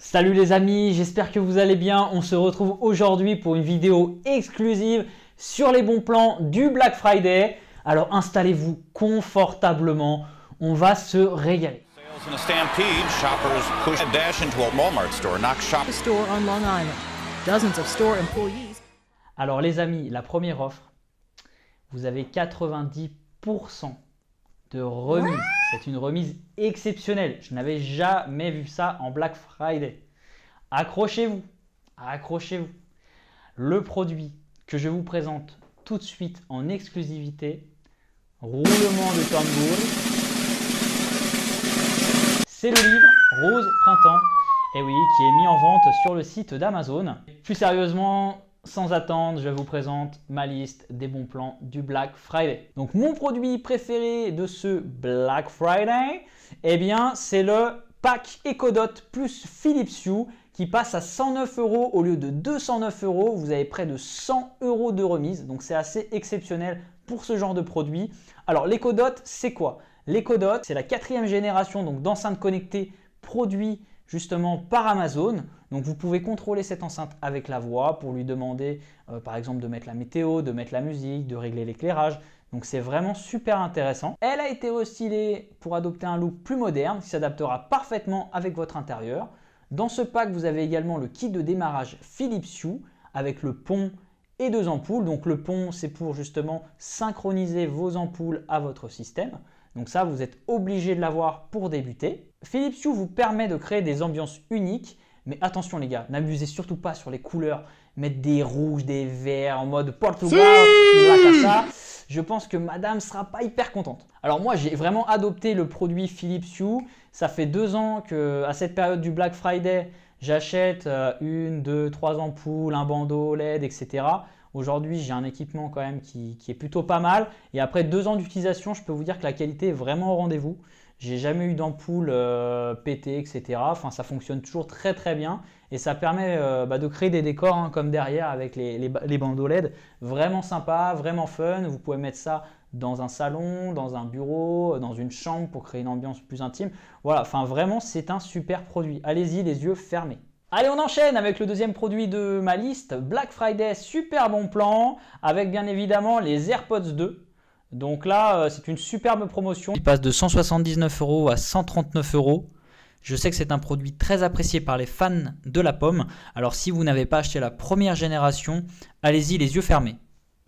Salut les amis, j'espère que vous allez bien. On se retrouve aujourd'hui pour une vidéo exclusive sur les bons plans du Black Friday. Alors installez-vous confortablement, on va se régaler. Alors les amis, la première offre, vous avez 90% remise. C'est une remise exceptionnelle. Je n'avais jamais vu ça en Black Friday. Accrochez-vous. Accrochez-vous. Le produit que je vous présente tout de suite en exclusivité, roulement de tambour. C'est le livre Rose Printemps, et eh oui, qui est mis en vente sur le site d'Amazon. Plus sérieusement, sans attendre, je vous présente ma liste des bons plans du Black Friday. Donc mon produit préféré de ce Black Friday, eh bien c'est le pack EcoDot plus Philips Hue qui passe à 109 euros au lieu de 209 euros. Vous avez près de 100 euros de remise, donc c'est assez exceptionnel pour ce genre de produit. Alors l'EcoDot, c'est quoi L'EcoDot, c'est la quatrième génération donc d'enceinte connectée produit justement par Amazon. Donc vous pouvez contrôler cette enceinte avec la voix pour lui demander euh, par exemple de mettre la météo, de mettre la musique, de régler l'éclairage. Donc c'est vraiment super intéressant. Elle a été restylée pour adopter un look plus moderne qui s'adaptera parfaitement avec votre intérieur. Dans ce pack, vous avez également le kit de démarrage Philips Hue avec le pont, et deux ampoules. Donc le pont, c'est pour justement synchroniser vos ampoules à votre système. Donc ça, vous êtes obligé de l'avoir pour débuter. Philips Hue vous permet de créer des ambiances uniques. Mais attention les gars, n'abusez surtout pas sur les couleurs. Mettre des rouges, des verts, en mode Portugal, Je pense que madame sera pas hyper contente. Alors moi, j'ai vraiment adopté le produit Philips Hue. Ça fait deux ans que, à cette période du Black Friday, j'achète euh, une, deux, trois ampoules, un bandeau LED, etc. Aujourd'hui, j'ai un équipement quand même qui, est plutôt pas mal. Et après deux ans d'utilisation, je peux vous dire que la qualité est vraiment au rendez-vous. J'ai jamais eu d'ampoule euh, pétée, etc. Enfin, ça fonctionne toujours très très bien. Et ça permet euh, bah, de créer des décors hein, comme derrière avec les bandeaux LED. Vraiment sympa, vraiment fun. Vous pouvez mettre ça dans un salon, dans un bureau, euh, dans une chambre pour créer une ambiance plus intime. Voilà, enfin vraiment c'est un super produit. Allez-y les yeux fermés. Allez, on enchaîne avec le deuxième produit de ma liste, Black Friday, super bon plan, avec bien évidemment les AirPods 2. Donc là, euh, c'est une superbe promotion. Il passe de 179 euros à 139 euros. Je sais que c'est un produit très apprécié par les fans de la pomme. Alors si vous n'avez pas acheté la première génération, allez-y les yeux fermés.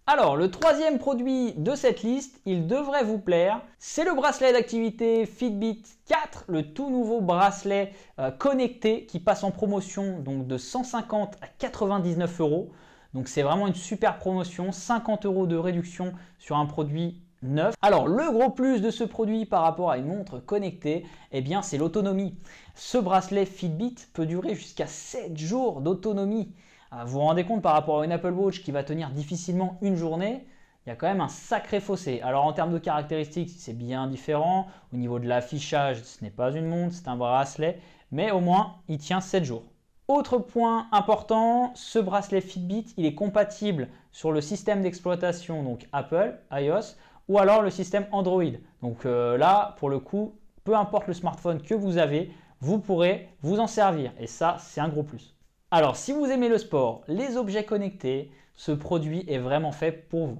Alors, le troisième produit de cette liste, il devrait vous plaire, c'est le bracelet d'activité Fitbit 4, le tout nouveau bracelet euh, connecté qui passe en promotion donc de 150 à 99 euros. Donc c'est vraiment une super promotion, 50 euros de réduction sur un produit neuf. Alors le gros plus de ce produit par rapport à une montre connectée, eh bien c'est l'autonomie. Ce bracelet Fitbit peut durer jusqu'à 7 jours d'autonomie. Ah, vous vous rendez compte par rapport à une Apple Watch qui va tenir difficilement une journée, il y a quand même un sacré fossé. Alors en termes de caractéristiques, c'est bien différent. Au niveau de l'affichage, ce n'est pas une montre, c'est un bracelet, mais au moins il tient 7 jours. Autre point important, ce bracelet Fitbit, il est compatible sur le système d'exploitation donc Apple, iOS, ou alors le système Android. Donc euh, là, pour le coup, peu importe le smartphone que vous avez, vous pourrez vous en servir. Et ça, c'est un gros plus. Alors, si vous aimez le sport, les objets connectés, ce produit est vraiment fait pour vous.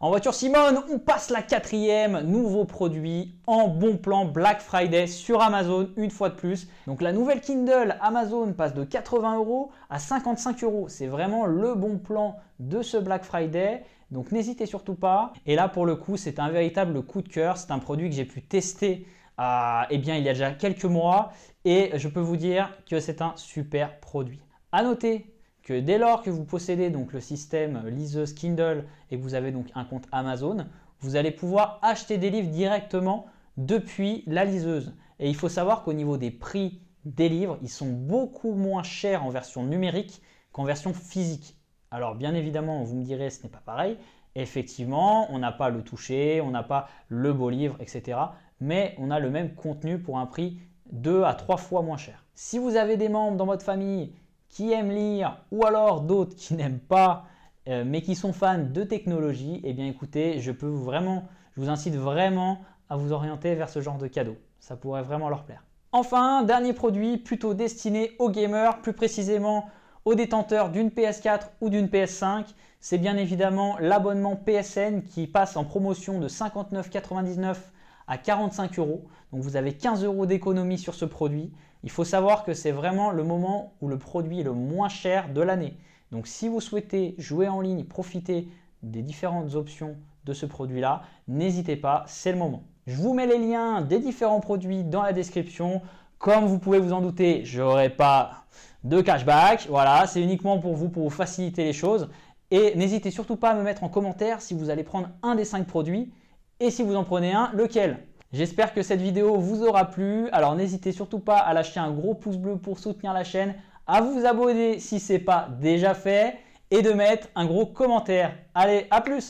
En voiture Simone, on passe la quatrième, nouveau produit en bon plan Black Friday sur Amazon une fois de plus. Donc la nouvelle Kindle Amazon passe de 80 euros à 55 euros. C'est vraiment le bon plan de ce Black Friday. Donc n'hésitez surtout pas. Et là pour le coup, c'est un véritable coup de cœur. C'est un produit que j'ai pu tester euh, eh bien, il y a déjà quelques mois et je peux vous dire que c'est un super produit. À noter que dès lors que vous possédez donc le système liseuse Kindle et que vous avez donc un compte Amazon, vous allez pouvoir acheter des livres directement depuis la liseuse. Et il faut savoir qu'au niveau des prix des livres, ils sont beaucoup moins chers en version numérique qu'en version physique. Alors bien évidemment, vous me direz, ce n'est pas pareil. Effectivement, on n'a pas le toucher, on n'a pas le beau livre, etc. Mais on a le même contenu pour un prix deux à trois fois moins cher. Si vous avez des membres dans votre famille qui aiment lire ou alors d'autres qui n'aiment pas euh, mais qui sont fans de technologie, eh bien écoutez, je peux vous vraiment, je vous incite vraiment à vous orienter vers ce genre de cadeau. Ça pourrait vraiment leur plaire. Enfin, dernier produit plutôt destiné aux gamers, plus précisément aux détenteurs d'une PS4 ou d'une PS5, c'est bien évidemment l'abonnement PSN qui passe en promotion de 59,99 à 45 euros. Donc vous avez 15 euros d'économie sur ce produit. Il faut savoir que c'est vraiment le moment où le produit est le moins cher de l'année. Donc si vous souhaitez jouer en ligne, profiter des différentes options de ce produit-là, n'hésitez pas, c'est le moment. Je vous mets les liens des différents produits dans la description. Comme vous pouvez vous en douter, je n'aurai pas de cashback. Voilà, c'est uniquement pour vous, pour vous faciliter les choses. Et n'hésitez surtout pas à me mettre en commentaire si vous allez prendre un des cinq produits et si vous en prenez un, lequel J'espère que cette vidéo vous aura plu. Alors n'hésitez surtout pas à lâcher un gros pouce bleu pour soutenir la chaîne, à vous abonner si ce n'est pas déjà fait et de mettre un gros commentaire. Allez, à plus